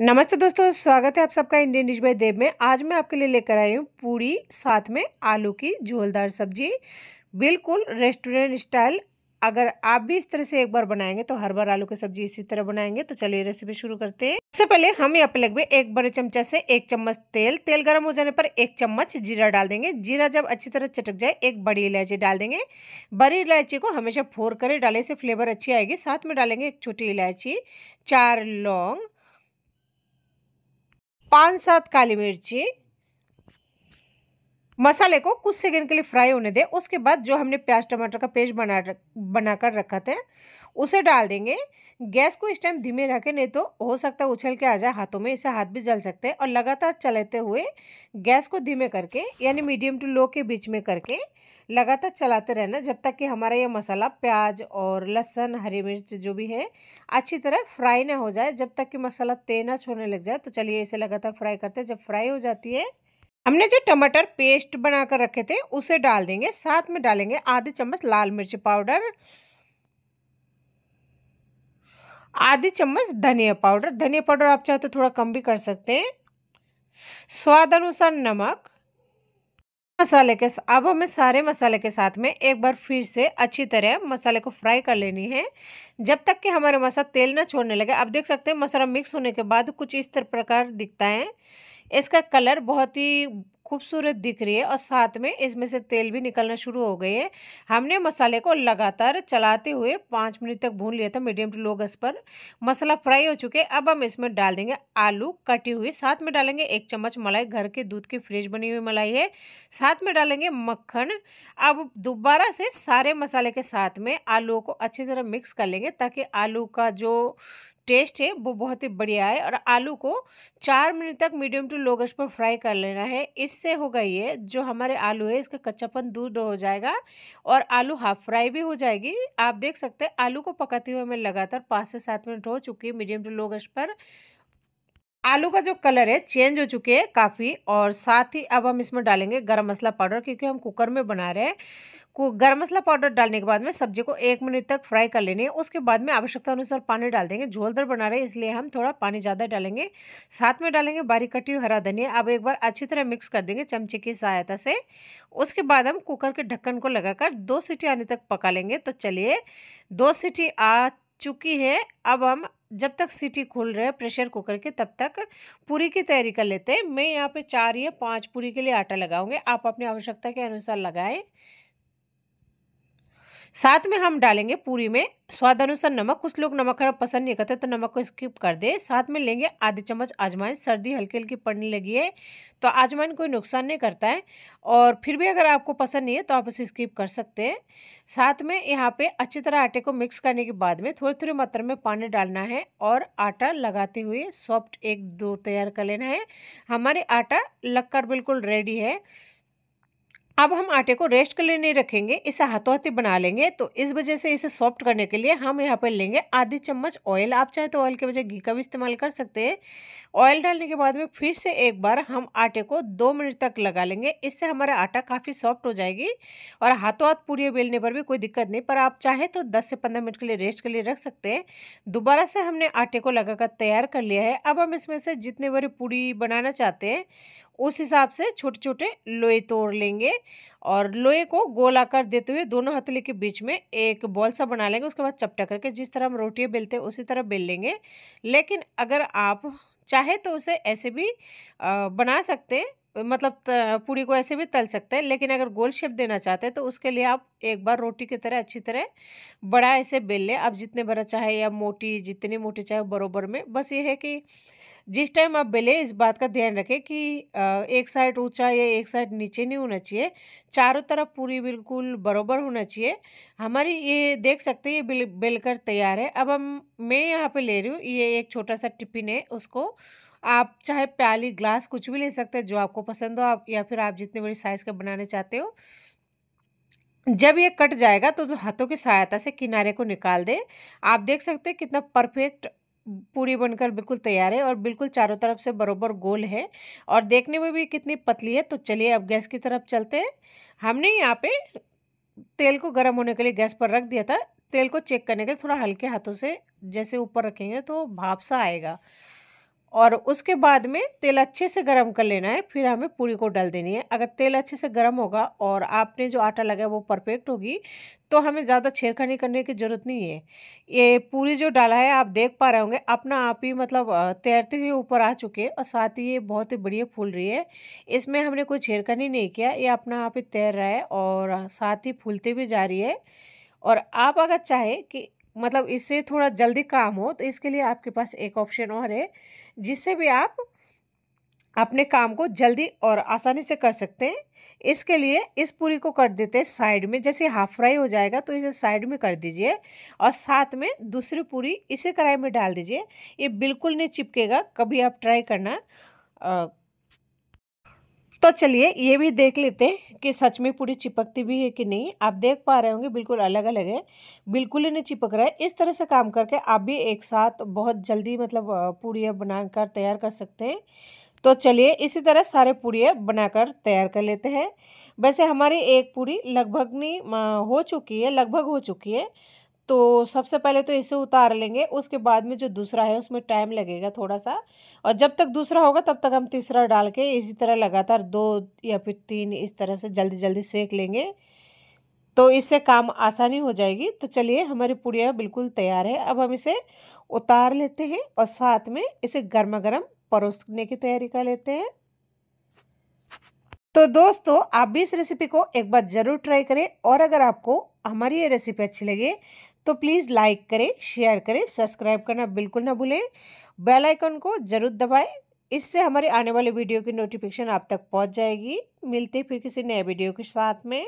नमस्ते दोस्तों स्वागत है आप सबका इंडियन डिश बाई देव में आज मैं आपके लिए लेकर आई हूँ पूड़ी साथ में आलू की झोलदार सब्जी बिल्कुल रेस्टोरेंट स्टाइल अगर आप भी इस तरह से एक बार बनाएंगे तो हर बार आलू की सब्जी इसी तरह बनाएंगे तो चलिए रेसिपी शुरू करते हैं सबसे पहले हम यहाँ पे लगभग एक बड़े चमचा से एक चम्मच तेल तेल गर्म हो जाने पर एक चम्मच जीरा डाल देंगे जीरा जब अच्छी तरह चटक जाए एक बड़ी इलायची डाल देंगे बड़ी इलायची को हमेशा फोर करें डाले से फ्लेवर अच्छी आएगी साथ में डालेंगे एक छोटी इलायची चार लौंग पाँच सात काली मिर्ची मसाले को कुछ सेकंड के लिए फ्राई होने दें उसके बाद जो हमने प्याज टमाटर का पेस्ट बना बनाकर रखा था उसे डाल देंगे गैस को इस टाइम धीमे रखें नहीं तो हो सकता है उछल के आ जाए हाथों में इससे हाथ भी जल सकते हैं और लगातार चलाते हुए गैस को धीमे करके यानी मीडियम टू लो के बीच में करके लगातार चलाते रहना जब तक कि हमारा ये मसाला प्याज और लहसुन हरी मिर्च जो भी है अच्छी तरह फ्राई ना हो जाए जब तक कि मसाला तेना छोड़ने लग जाए तो चलिए इसे लगातार फ्राई करते हैं जब फ्राई हो जाती है हमने जो टमाटर पेस्ट बना कर रखे थे उसे डाल देंगे साथ में डालेंगे आधे चम्मच लाल मिर्च पाउडर आधे चम्मच धनिया पाउडर धनिया पाउडर आप चाहे तो थोड़ा कम भी कर सकते हैं स्वाद अनुसार नमक मसाले के अब हमें सारे मसाले के साथ में एक बार फिर से अच्छी तरह मसाले को फ्राई कर लेनी है जब तक कि हमारे मसाला तेल ना छोड़ने लगे आप देख सकते हैं मसाला मिक्स होने के बाद कुछ इस तरह प्रकार दिखता है इसका कलर बहुत ही खूबसूरत दिख रही है और साथ में इसमें से तेल भी निकलना शुरू हो गई है हमने मसाले को लगातार चलाते हुए पाँच मिनट तक भून लिया था मीडियम टू लो गैस पर मसाला फ्राई हो चुके अब हम इसमें डाल देंगे आलू कटी हुई साथ में डालेंगे एक चम्मच मलाई घर के दूध की फ्रिज बनी हुई मलाई है साथ में डालेंगे मक्खन अब दोबारा से सारे मसाले के साथ में आलू को अच्छी तरह मिक्स कर लेंगे ताकि आलू का जो टेस्ट है वो बहुत ही बढ़िया है और आलू को चार मिनट तक मीडियम टू लो गैस पर फ्राई कर लेना है इससे होगा ये जो हमारे आलू है इसका कच्चापन दूर दूर हो जाएगा और आलू हाफ फ्राई भी हो जाएगी आप देख सकते हैं आलू को पकाते हुए हमें लगातार पाँच से सात मिनट हो चुकी है मीडियम टू लो गैस पर आलू का जो कलर है चेंज हो चुके हैं काफ़ी और साथ ही अब हम इसमें डालेंगे गर्म मसाला पाउडर क्योंकि हम कुकर में बना रहे हैं को गर्म मसाला पाउडर डालने के बाद में सब्जी को एक मिनट तक फ्राई कर लेनी है उसके बाद में आवश्यकता अनुसार पानी डाल देंगे झोलदर बना रहे इसलिए हम थोड़ा पानी ज़्यादा डालेंगे साथ में डालेंगे बारीक कटी हुई हरा धनिया अब एक बार अच्छी तरह मिक्स कर देंगे चमचे की सहायता से उसके बाद हम कुकर के ढक्कन को लगाकर दो सीटी आने तक पका लेंगे तो चलिए दो सीटी आ चुकी है अब हम जब तक सीटी खुल रहे प्रेशर कुकर के तब तक पूरी की तैयारी कर लेते हैं मैं यहाँ पे चार या पांच पूरी के लिए आटा लगाऊंगी आप अपनी आवश्यकता के अनुसार लगाएं साथ में हम डालेंगे पूरी में स्वाद अनुसार नमक कुछ लोग नमक खराब पसंद नहीं करते तो नमक को स्किप कर दे साथ में लेंगे आधे चम्मच आजमाइन सर्दी हल्की हल्की पड़ने लगी है तो आजमाइन कोई नुकसान नहीं करता है और फिर भी अगर आपको पसंद नहीं है तो आप इसे स्किप कर सकते हैं साथ में यहाँ पे अच्छी तरह आटे को मिक्स करने के बाद में थोड़ी थोड़ी मात्रा में पानी डालना है और आटा लगाते हुए सॉफ्ट एक दो तैयार कर लेना है हमारे आटा लगकर बिल्कुल रेडी है अब हम आटे को रेस्ट के लिए नहीं रखेंगे इसे हाथों हाथी बना लेंगे तो इस वजह से इसे सॉफ्ट करने के लिए हम यहाँ पर लेंगे आधी चम्मच ऑयल आप चाहे तो ऑयल के वजह घी का भी इस्तेमाल कर सकते हैं ऑयल डालने के बाद में फिर से एक बार हम आटे को दो मिनट तक लगा लेंगे इससे हमारा आटा काफ़ी सॉफ्ट हो जाएगी और हाथों हाथ पूरी बेलने पर भी कोई दिक्कत नहीं पर आप चाहे तो दस से पंद्रह मिनट के लिए रेस्ट के लिए रख सकते हैं दोबारा से हमने आटे को लगाकर तैयार कर लिया है अब हम इसमें से जितने बड़े पूरी बनाना चाहते हैं उस हिसाब से छोटे छोटे लोए तोड़ लेंगे और लोहे को गोल आकार देते हुए दोनों हथेली के बीच में एक बॉल सा बना लेंगे उसके बाद चपटा करके जिस तरह हम रोटियाँ बेलते हैं उसी तरह बेल लेंगे लेकिन अगर आप चाहे तो उसे ऐसे भी बना सकते हैं मतलब पूरी को ऐसे भी तल सकते हैं लेकिन अगर गोल शेप देना चाहते हैं तो उसके लिए आप एक बार रोटी की तरह अच्छी तरह बड़ा ऐसे बेल लें आप जितने बड़ा चाहे या मोटी जितनी मोटी चाहे बरोबर में बस ये है कि जिस टाइम आप बेले इस बात का ध्यान रखें कि एक साइड ऊंचा या एक साइड नीचे नहीं होना चाहिए चारों तरफ पूरी बिल्कुल बराबर होना चाहिए हमारी ये देख सकते हैं ये बिल बेलकर तैयार है अब हम मैं यहाँ पे ले रही हूँ ये एक छोटा सा टिफिन है उसको आप चाहे प्याली ग्लास कुछ भी ले सकते हैं जो आपको पसंद हो आप या फिर आप जितने बड़ी साइज़ का बनाना चाहते हो जब ये कट जाएगा तो, तो हाथों की सहायता से किनारे को निकाल दें आप देख सकते हैं कितना परफेक्ट पूरी बनकर बिल्कुल तैयार है और बिल्कुल चारों तरफ से बरोबर गोल है और देखने में भी कितनी पतली है तो चलिए अब गैस की तरफ चलते हैं हमने यहाँ पे तेल को गर्म होने के लिए गैस पर रख दिया था तेल को चेक करने के लिए थोड़ा हल्के हाथों से जैसे ऊपर रखेंगे तो भाप सा आएगा और उसके बाद में तेल अच्छे से गर्म कर लेना है फिर हमें पूरी को डाल देनी है अगर तेल अच्छे से गर्म होगा और आपने जो आटा लगाया वो परफेक्ट होगी तो हमें ज़्यादा छेड़खानी करने की ज़रूरत नहीं है ये पूरी जो डाला है आप देख पा रहे होंगे अपना आप ही मतलब तैरते हुए ऊपर आ चुके हैं और साथ ही ये बहुत ही बढ़िया फूल रही है इसमें हमने कोई छेड़खानी नहीं किया ये अपना आप ही तैर रहा है और साथ ही फूलते भी जा रही है और आप अगर चाहें कि मतलब इससे थोड़ा जल्दी काम हो तो इसके लिए आपके पास एक ऑप्शन और है जिससे भी आप अपने काम को जल्दी और आसानी से कर सकते हैं इसके लिए इस पूरी को कर देते हैं साइड में जैसे हाफ फ्राई हो जाएगा तो इसे साइड में कर दीजिए और साथ में दूसरी पूरी इसे कढ़ाई में डाल दीजिए ये बिल्कुल नहीं चिपकेगा कभी आप ट्राई करना तो चलिए ये भी देख लेते हैं कि सच में पूरी चिपकती भी है कि नहीं आप देख पा रहे होंगे बिल्कुल अलग अलग है बिल्कुल ही नहीं चिपक रहा है इस तरह से काम करके आप भी एक साथ बहुत जल्दी मतलब पूड़ियाँ बनाकर तैयार कर सकते हैं तो चलिए इसी तरह सारे पूड़ियाँ बनाकर तैयार कर लेते हैं वैसे हमारी एक पूरी लगभग नहीं हो चुकी है लगभग हो चुकी है तो सबसे पहले तो इसे उतार लेंगे उसके बाद में जो दूसरा है उसमें टाइम लगेगा थोड़ा सा और जब तक दूसरा होगा तब तक हम तीसरा डाल के इसी तरह लगातार दो या फिर तीन इस तरह से जल्दी जल्दी सेक लेंगे तो इससे काम आसानी हो जाएगी तो चलिए हमारी पुड़िया बिल्कुल तैयार है अब हम इसे उतार लेते हैं और साथ में इसे गर्मा गर्म परोसने की तैयारी कर लेते हैं तो दोस्तों आप भी इस रेसिपी को एक बार ज़रूर ट्राई करें और अगर आपको हमारी ये रेसिपी अच्छी लगे तो प्लीज़ लाइक करें शेयर करें सब्सक्राइब करना बिल्कुल ना भूलें बेल आइकन को ज़रूर दबाएं इससे हमारे आने वाले वीडियो की नोटिफिकेशन आप तक पहुंच जाएगी मिलते फिर किसी नए वीडियो के साथ में